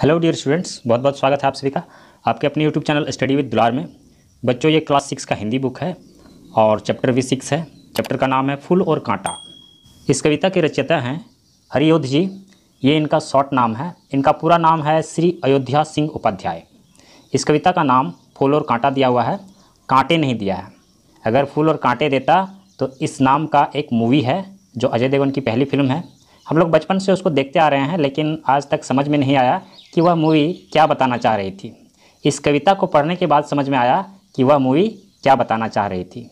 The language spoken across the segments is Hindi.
हेलो डियर स्टूडेंट्स बहुत बहुत स्वागत है आप सभी का आपके अपने यूट्यूब चैनल स्टडी विद दुलार में बच्चों ये क्लास सिक्स का हिंदी बुक है और चैप्टर भी सिक्स है चैप्टर का नाम है फूल और कांटा इस कविता के रचयिता हैं हरियोध जी ये इनका शॉर्ट नाम है इनका पूरा नाम है श्री अयोध्या सिंह उपाध्याय इस कविता का नाम फूल और कांटा दिया हुआ है कांटे नहीं दिया है अगर फूल और कांटे देता तो इस नाम का एक मूवी है जो अजय देवगन की पहली फिल्म है हम लोग बचपन से उसको देखते आ रहे हैं लेकिन आज तक समझ में नहीं आया कि वह मूवी क्या बताना चाह रही थी इस कविता को पढ़ने के बाद समझ में आया कि वह मूवी क्या बताना चाह रही थी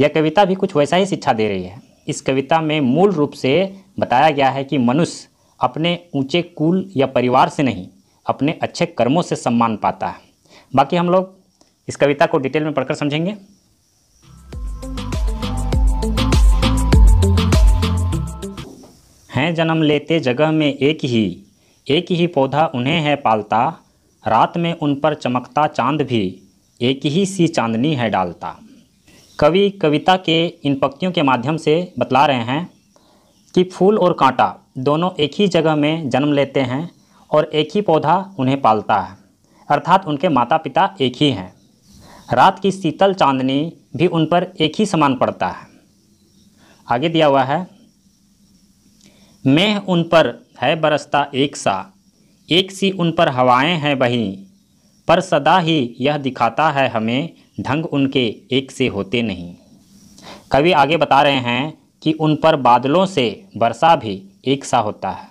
यह कविता भी कुछ वैसा ही शिक्षा दे रही है इस कविता में मूल रूप से बताया गया है कि मनुष्य अपने ऊंचे कुल या परिवार से नहीं अपने अच्छे कर्मों से सम्मान पाता है बाकी हम लोग इस कविता को डिटेल में पढ़कर समझेंगे हैं जन्म लेते जगह में एक ही एक ही पौधा उन्हें है पालता रात में उन पर चमकता चांद भी एक ही सी चांदनी है डालता कवि कविता के इन पक्तियों के माध्यम से बतला रहे हैं कि फूल और कांटा दोनों एक ही जगह में जन्म लेते हैं और एक ही पौधा उन्हें पालता है अर्थात उनके माता पिता एक ही हैं रात की शीतल चांदनी भी उन पर एक ही समान पड़ता है आगे दिया हुआ है मैं उन पर है बरसता एक सा एक सी उन पर हवाएं हैं बही पर सदा ही यह दिखाता है हमें ढंग उनके एक से होते नहीं कवि आगे बता रहे हैं कि उन पर बादलों से बरसा भी एक सा होता है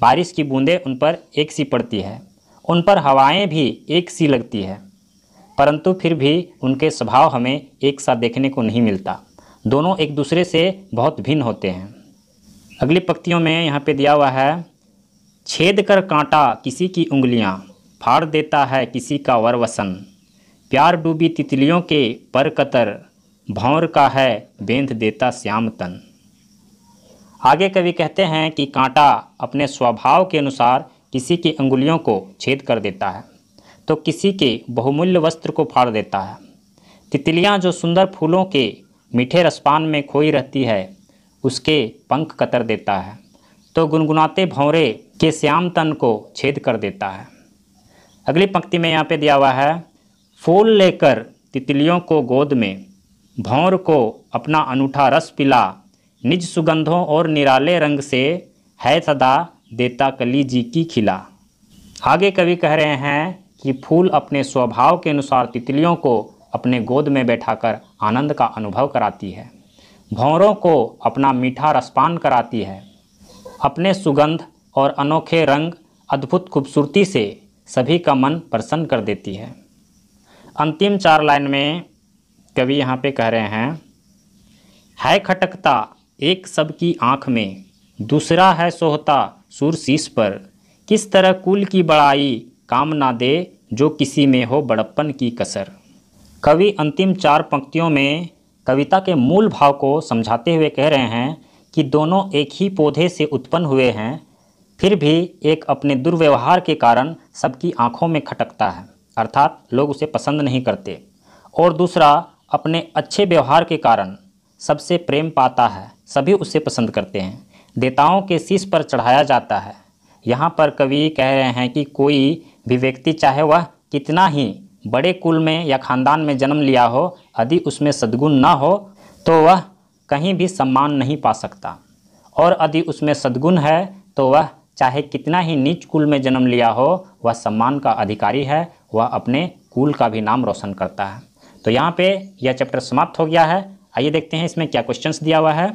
बारिश की बूंदें उन पर एक सी पड़ती है उन पर हवाएं भी एक सी लगती है परंतु फिर भी उनके स्वभाव हमें एक सा देखने को नहीं मिलता दोनों एक दूसरे से बहुत भिन्न होते हैं अगली पक्तियों में यहाँ पे दिया हुआ है छेद कर कांटा किसी की उंगलियाँ फाड़ देता है किसी का वरवसन प्यार डूबी तितलियों के पर कतर भौर का है बेंध देता श्याम तन आगे कवि कहते हैं कि कांटा अपने स्वभाव के अनुसार किसी की उंगलियों को छेद कर देता है तो किसी के बहुमूल्य वस्त्र को फाड़ देता है तितलियाँ जो सुंदर फूलों के मीठे रसपान में खोई रहती है उसके पंख कतर देता है तो गुनगुनाते भौरे के श्याम तन को छेद कर देता है अगली पंक्ति में यहाँ पे दिया हुआ है फूल लेकर तितलियों को गोद में भौर को अपना अनूठा रस पिला निज सुगंधों और निराले रंग से है सदा देता कली जी की खिला आगे कवि कह रहे हैं कि फूल अपने स्वभाव के अनुसार तितलियों को अपने गोद में बैठाकर आनंद का अनुभव कराती है भौरों को अपना मीठा रसपान कराती है अपने सुगंध और अनोखे रंग अद्भुत खूबसूरती से सभी का मन प्रसन्न कर देती है अंतिम चार लाइन में कवि यहाँ पे कह रहे हैं है खटकता एक सब की आँख में दूसरा है सोहता सुर शीश पर किस तरह कुल की बड़ाई काम ना दे जो किसी में हो बड़प्पन की कसर कवि अंतिम चार पंक्तियों में कविता के मूल भाव को समझाते हुए कह रहे हैं कि दोनों एक ही पौधे से उत्पन्न हुए हैं फिर भी एक अपने दुर्व्यवहार के कारण सबकी आंखों में खटकता है अर्थात लोग उसे पसंद नहीं करते और दूसरा अपने अच्छे व्यवहार के कारण सबसे प्रेम पाता है सभी उसे पसंद करते हैं देवताओं के शीश पर चढ़ाया जाता है यहाँ पर कवि कह रहे हैं कि कोई भी व्यक्ति चाहे वह कितना ही बड़े कुल में या खानदान में जन्म लिया हो यदि उसमें सद्गुण ना हो तो वह कहीं भी सम्मान नहीं पा सकता और यदि उसमें सद्गुण है तो वह चाहे कितना ही नीच कुल में जन्म लिया हो वह सम्मान का अधिकारी है वह अपने कुल का भी नाम रोशन करता है तो यहाँ पे यह चैप्टर समाप्त हो गया है आइए देखते हैं इसमें क्या क्वेश्चंस दिया हुआ है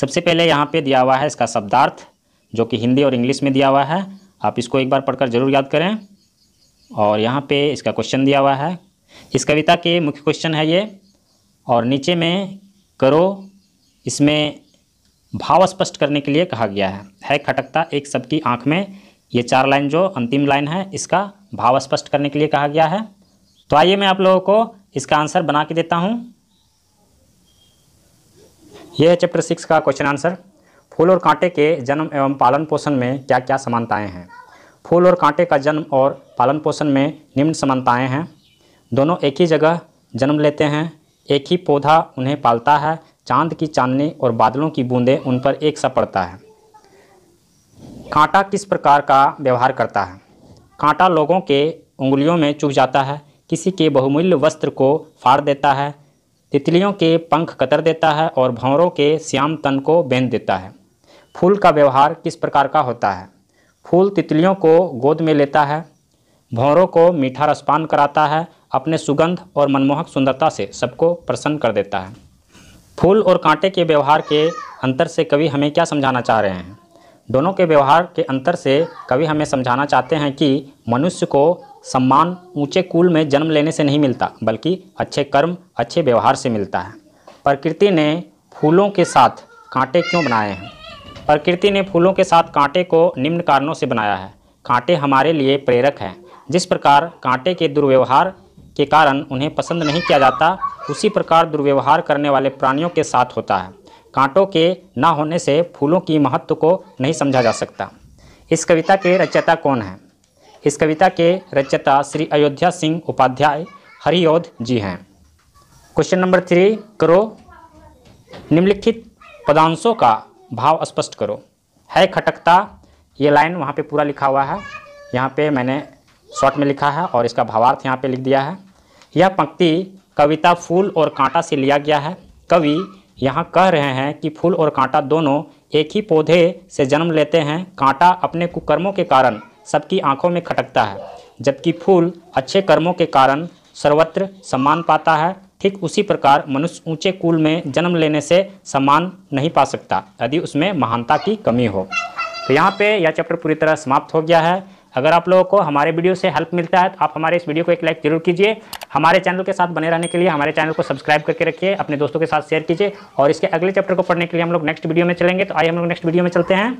सबसे पहले यहाँ पे दिया हुआ है इसका शब्दार्थ जो कि हिंदी और इंग्लिश में दिया हुआ है आप इसको एक बार पढ़कर जरूर याद करें और यहाँ पे इसका क्वेश्चन दिया हुआ है इस कविता के मुख्य क्वेश्चन है ये और नीचे में करो इसमें भाव स्पष्ट करने के लिए कहा गया है है खटकता एक सबकी आंख में ये चार लाइन जो अंतिम लाइन है इसका भाव स्पष्ट करने के लिए कहा गया है तो आइए मैं आप लोगों को इसका आंसर बना के देता हूँ यह है चैप्टर सिक्स का क्वेश्चन आंसर फूल और कांटे के जन्म एवं पालन पोषण में क्या क्या समानताएं हैं फूल और कांटे का जन्म और पालन पोषण में निम्न समानताएं हैं दोनों एक ही जगह जन्म लेते हैं एक ही पौधा उन्हें पालता है चांद की चांदनी और बादलों की बूंदें उन पर एक सा पड़ता है कांटा किस प्रकार का व्यवहार करता है कांटा लोगों के उंगलियों में चुभ जाता है किसी के बहुमूल्य वस्त्र को फाड़ देता है तितलियों के पंख कतर देता है और भंवरों के श्याम तन को बेंध देता है फूल का व्यवहार किस प्रकार का होता है फूल तितलियों को गोद में लेता है भौरों को मीठा रसपान कराता है अपने सुगंध और मनमोहक सुंदरता से सबको प्रसन्न कर देता है फूल और कांटे के व्यवहार के अंतर से कवि हमें क्या समझाना चाह रहे हैं दोनों के व्यवहार के अंतर से कवि हमें समझाना चाहते हैं कि मनुष्य को सम्मान ऊंचे कुल में जन्म लेने से नहीं मिलता बल्कि अच्छे कर्म अच्छे व्यवहार से मिलता है प्रकृति ने फूलों के साथ कांटे क्यों बनाए हैं प्रकृति ने फूलों के साथ कांटे को निम्न कारणों से बनाया है कांटे हमारे लिए प्रेरक हैं जिस प्रकार कांटे के दुर्व्यवहार के कारण उन्हें पसंद नहीं किया जाता उसी प्रकार दुर्व्यवहार करने वाले प्राणियों के साथ होता है कांटों के ना होने से फूलों की महत्व को नहीं समझा जा सकता इस कविता के रचयिता कौन हैं इस कविता के रचयिता श्री अयोध्या सिंह उपाध्याय हरिओध जी हैं क्वेश्चन नंबर थ्री करो निम्नलिखित पदांशों का भाव स्पष्ट करो है खटकता ये लाइन वहाँ पे पूरा लिखा हुआ है यहाँ पे मैंने शॉर्ट में लिखा है और इसका भावार्थ यहाँ पे लिख दिया है यह पंक्ति कविता फूल और कांटा से लिया गया है कवि यहाँ कह रहे हैं कि फूल और कांटा दोनों एक ही पौधे से जन्म लेते हैं कांटा अपने कुकर्मों के कारण सबकी आंखों में खटकता है जबकि फूल अच्छे कर्मों के कारण सर्वत्र सम्मान पाता है ठीक उसी प्रकार मनुष्य ऊंचे कुल में जन्म लेने से सम्मान नहीं पा सकता यदि उसमें महानता की कमी हो तो यहाँ पे यह चैप्टर पूरी तरह समाप्त हो गया है अगर आप लोगों को हमारे वीडियो से हेल्प मिलता है तो आप हमारे इस वीडियो को एक लाइक जरूर कीजिए हमारे चैनल के साथ बने रहने के लिए हमारे चैनल को सब्सक्राइब करके रखिए अपने दोस्तों के साथ शेयर कीजिए और इसके अगले चैप्टर को पढ़ने के लिए हम लोग नेक्स्ट वीडियो में चलेंगे तो आइए हम लोग नेक्स्ट वीडियो में चलते हैं